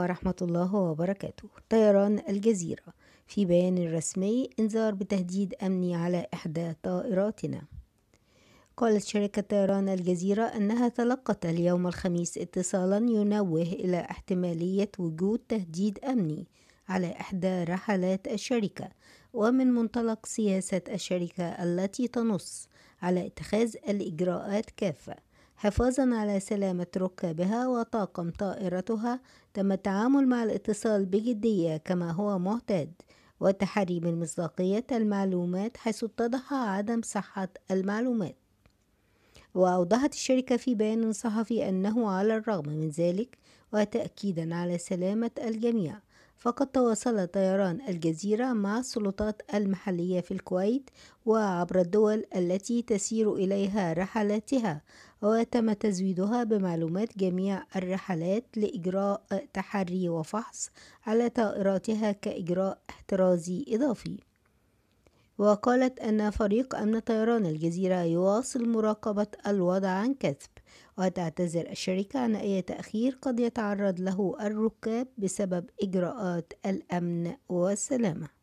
ورحمة الله وبركاته طيران الجزيرة في بيان رسمي انذار بتهديد أمني على إحدى طائراتنا قالت شركة طيران الجزيرة أنها تلقت اليوم الخميس اتصالا ينوه إلى احتمالية وجود تهديد أمني على إحدى رحلات الشركة ومن منطلق سياسة الشركة التي تنص على اتخاذ الإجراءات كافة حفاظا على سلامة ركابها وطاقم طائرتها تم التعامل مع الاتصال بجدية كما هو معتاد وتحري من مصداقية المعلومات حيث اتضح عدم صحة المعلومات وأوضحت الشركة في بيان صحفي أنه على الرغم من ذلك وتأكيدا على سلامة الجميع فقد تواصل طيران الجزيرة مع السلطات المحلية في الكويت وعبر الدول التي تسير إليها رحلاتها وتم تزويدها بمعلومات جميع الرحلات لإجراء تحري وفحص على طائراتها كإجراء احترازي إضافي وقالت أن فريق أمن طيران الجزيرة يواصل مراقبة الوضع عن كثب وتعتذر الشركة عن أي تأخير قد يتعرض له الركاب بسبب إجراءات الأمن والسلامة